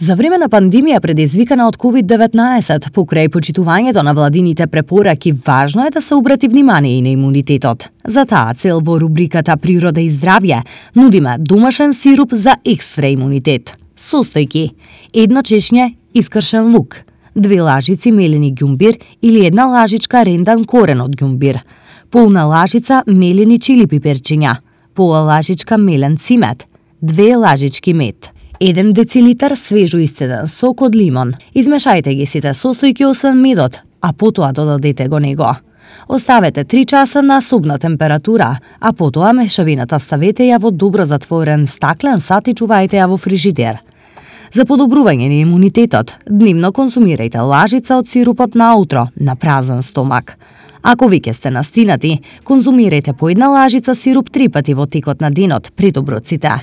За време на пандемија предизвикана од COVID-19, покрај почитувањето на владините препораки, важно е да се обрати внимание и на имунитетот. За таа цел во рубриката Природа и здравје нудиме домашен сируп за екстра имунитет. Состојки: едно чешње искршен лук, две лажици мелени ѓумбир или една лажичка рендан корен од ѓумбир, полна лажица мелени чили пиперчиња, пола лажичка мелен цимет, две лажички мед. 1 децилитар свежо исцеден сок од лимон. Измешајте ги сите состојки освен медот, а потоа додадете го него. Оставете 3 часа на субна температура, а потоа мешавината ставете ја во добро затворен стаклен сат и чувајте ја во фрижидер. За подобрување на имунитетот, дневно консумирајте лажица од сирупот наутро на празен стомак. Ако веќе сте настинати, конзумирајте по една лажица сируп три пати во текот на денот при доброците.